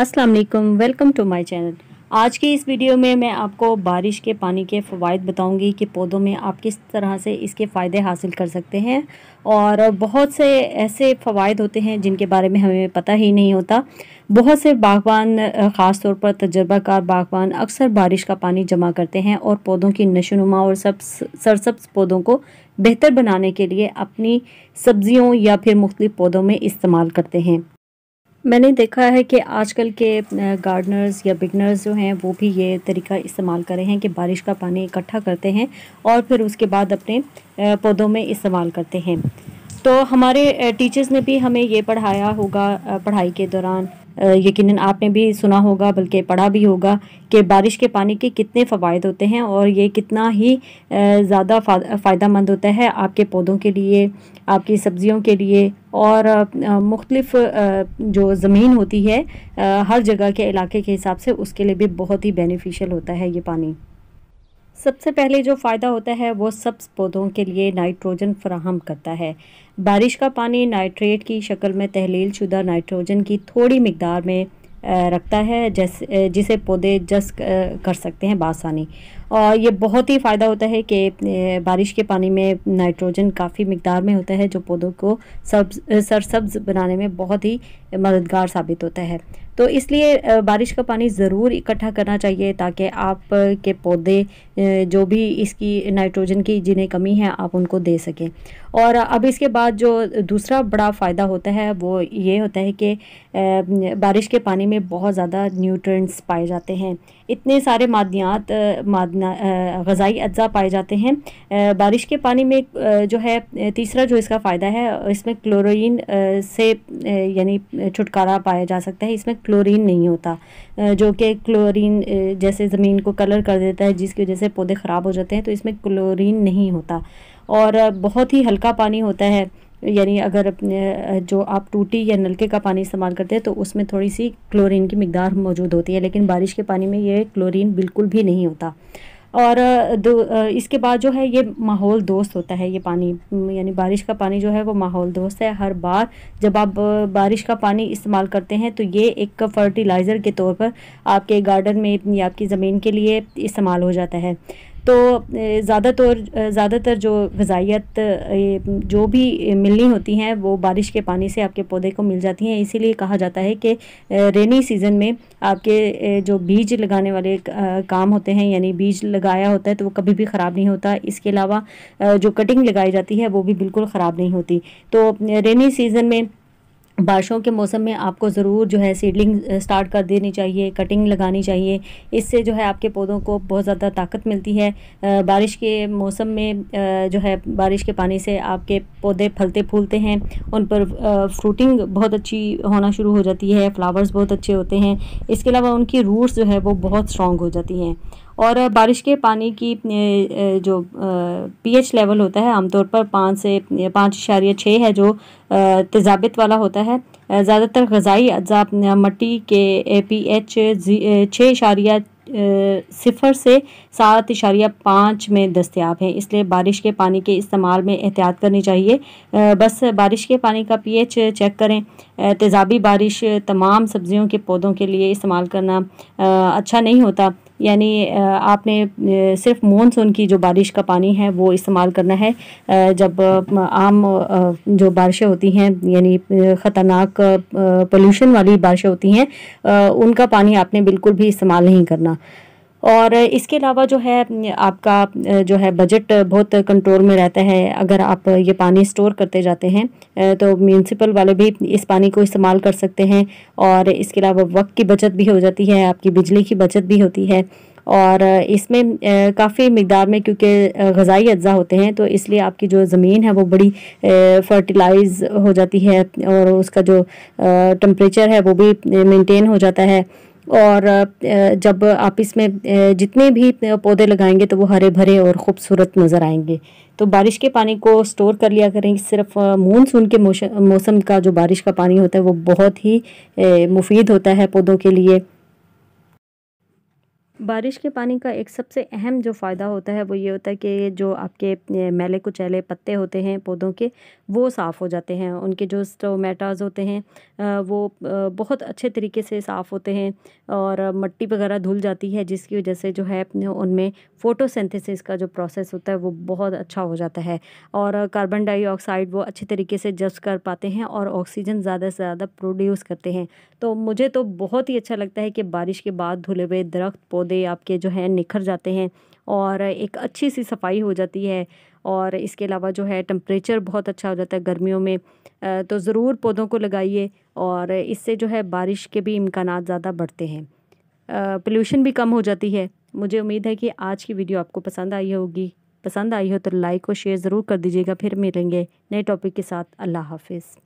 अस्सलाम वालेकुम welcome to my channel आज के इस वीडियो में मैं आपको बारिश के पानी के फ़वाद बताऊंगी कि पौधों में आप किस तरह से इसके फ़ायदे हासिल कर सकते हैं और बहुत से ऐसे फ़वाद होते हैं जिनके बारे में हमें पता ही नहीं होता बहुत से बागबान ख़ास तौर पर तजर्बाकार बागबान अक्सर बारिश का पानी जमा करते हैं और पौधों की नशोनुमा और सब सरसब्स पौधों को बेहतर बनाने के लिए अपनी सब्जियों या फिर मुख्तलिफ़ पौधों में इस्तेमाल करते हैं मैंने देखा है कि आजकल के गार्डनर्स या बिगनर्स जो हैं वो भी ये तरीका इस्तेमाल कर रहे हैं कि बारिश का पानी इकट्ठा करते हैं और फिर उसके बाद अपने पौधों में इस्तेमाल करते हैं तो हमारे टीचर्स ने भी हमें ये पढ़ाया होगा पढ़ाई के दौरान यकीनन आपने भी सुना होगा बल्कि पढ़ा भी होगा कि बारिश के पानी के कितने फ़वाद होते हैं और ये कितना ही ज़्यादा फ़ायदा मंद होता है आपके पौधों के लिए आपकी सब्ज़ियों के लिए और मुख्तलफ जो ज़मीन होती है हर जगह के इलाके के हिसाब से उसके लिए भी बहुत ही बेनिफिशियल होता है ये पानी सबसे पहले जो फ़ायदा होता है वो सब्स पौधों के लिए नाइट्रोजन फ्राहम करता है बारिश का पानी नाइट्रेट की शक्ल में तहलील शुदा नाइट्रोजन की थोड़ी मकदार में रखता है जैसे जिसे पौधे जस कर सकते हैं बासानी और ये बहुत ही फ़ायदा होता है कि बारिश के पानी में नाइट्रोजन काफ़ी मकदार में होता है जो पौधों को सब्ज सरसब्ज बनाने में बहुत ही मददगार साबित होता है तो इसलिए बारिश का पानी ज़रूर इकट्ठा करना चाहिए ताकि आप के पौधे जो भी इसकी नाइट्रोजन की जिन्हें कमी है आप उनको दे सकें और अब इसके बाद जो दूसरा बड़ा फ़ायदा होता है वो ये होता है कि बारिश के पानी में बहुत ज़्यादा न्यूट्रंट्स पाए जाते हैं इतने सारे मादियात मादना गज़ाई अज्जा पाए जाते हैं बारिश के पानी में जो है तीसरा जो इसका फ़ायदा है इसमें क्लोरीन से यानी छुटकारा पाया जा सकता है इसमें क्लोरीन नहीं होता जो कि क्लोरीन जैसे ज़मीन को कलर कर देता है जिसकी वजह से पौधे ख़राब हो जाते हैं तो इसमें क्लोरीन नहीं होता और बहुत ही हल्का पानी होता है यानी अगर अपने जो आप टूटी या नलके का पानी इस्तेमाल करते हैं तो उसमें थोड़ी सी क्लोरीन की मकदार मौजूद होती है लेकिन बारिश के पानी में ये क्लोरीन बिल्कुल भी नहीं होता और दो इसके बाद जो है ये माहौल दोस्त होता है ये पानी यानी बारिश का पानी जो है वो माहौल दोस्त है हर बार जब आप बारिश का पानी इस्तेमाल करते हैं तो ये एक फर्टिलाइज़र के तौर पर आपके गार्डन में या आपकी ज़मीन के लिए इस्तेमाल हो जाता है तो ज़्यादातर ज़्यादातर जो गजाइत जो भी मिलनी होती हैं वो बारिश के पानी से आपके पौधे को मिल जाती हैं इसीलिए कहा जाता है कि रेनी सीज़न में आपके जो बीज लगाने वाले काम होते हैं यानी बीज लगाया होता है तो वो कभी भी ख़राब नहीं होता इसके अलावा जो कटिंग लगाई जाती है वो भी बिल्कुल ख़राब नहीं होती तो रेनी सीज़न में बारिशों के मौसम में आपको ज़रूर जो है सीडलिंग स्टार्ट कर देनी चाहिए कटिंग लगानी चाहिए इससे जो है आपके पौधों को बहुत ज़्यादा ताकत मिलती है बारिश के मौसम में जो है बारिश के पानी से आपके पौधे फलते फूलते हैं उन पर फ्रूटिंग बहुत अच्छी होना शुरू हो जाती है फ्लावर्स बहुत अच्छे होते हैं इसके अलावा उनकी रूट्स जो है वो बहुत स्ट्रॉन्ग हो जाती हैं और बारिश के पानी की जो पीएच लेवल होता है आमतौर पर पाँच से पाँच इशारे छः है जो तजाबित वाला होता है ज़्यादातर गजाई अज्जा मट्टी के पी एच छः इशारिया सिफर से सात इशारिया पाँच में दस्तियाब हैं इसलिए बारिश के पानी के इस्तेमाल में एहतियात करनी चाहिए बस बारिश के पानी का पीएच चेक करें तेज़ाबी बारिश तमाम सब्जियों के पौधों के लिए इस्तेमाल करना अच्छा नहीं होता यानी आपने सिर्फ मानसून की जो बारिश का पानी है वो इस्तेमाल करना है जब आम जो बारिशें होती हैं यानी ख़तरनाक पोल्यूशन वाली बारिशें होती हैं उनका पानी आपने बिल्कुल भी इस्तेमाल नहीं करना और इसके अलावा जो है आपका जो है बजट बहुत कंट्रोल में रहता है अगर आप ये पानी स्टोर करते जाते हैं तो म्यूनसिपल वाले भी इस पानी को इस्तेमाल कर सकते हैं और इसके अलावा वक्त की बचत भी हो जाती है आपकी बिजली की बचत भी होती है और इसमें काफ़ी मकदार में क्योंकि गज़ाई अज्जा होते हैं तो इसलिए आपकी जो ज़मीन है वो बड़ी फर्टिलाइज हो जाती है और उसका जो टम्परेचर है वो भी मेंटेन हो जाता है और जब आप इसमें जितने भी पौधे लगाएंगे तो वो हरे भरे और ख़ूबसूरत नज़र आएंगे तो बारिश के पानी को स्टोर कर लिया करें सिर्फ मानसून के मौसम का जो बारिश का पानी होता है वो बहुत ही मुफीद होता है पौधों के लिए बारिश के पानी का एक सबसे अहम जो फ़ायदा होता है वो ये होता है कि जो आपके मैले कुचैले पत्ते होते हैं पौधों के वो साफ़ हो जाते हैं उनके जो स्टोमेटाज होते हैं वो बहुत अच्छे तरीके से साफ़ होते हैं और मट्टी वगैरह धुल जाती है जिसकी वजह से जो है उनमें फ़ोटोसिंथेसिस का जो प्रोसेस होता है वो बहुत अच्छा हो जाता है और कार्बन डाइऑक्साइड वो अच्छे तरीके से जज कर पाते हैं और ऑक्सीजन ज़्यादा से ज़्यादा प्रोड्यूस करते हैं तो मुझे तो बहुत ही अच्छा लगता है कि बारिश के बाद धुले हुए दरख्त पौधे आपके जो हैं निखर जाते हैं और एक अच्छी सी सफाई हो जाती है और इसके अलावा जो है टम्परेचर बहुत अच्छा हो जाता है गर्मियों में तो ज़रूर पौधों को लगाइए और इससे जो है बारिश के भी इम्कान ज़्यादा बढ़ते हैं पोल्यूशन भी कम हो जाती है मुझे उम्मीद है कि आज की वीडियो आपको पसंद आई होगी पसंद आई हो तो लाइक और शेयर ज़रूर कर दीजिएगा फिर मिलेंगे नए टॉपिक के साथ अल्लाह हाफिज़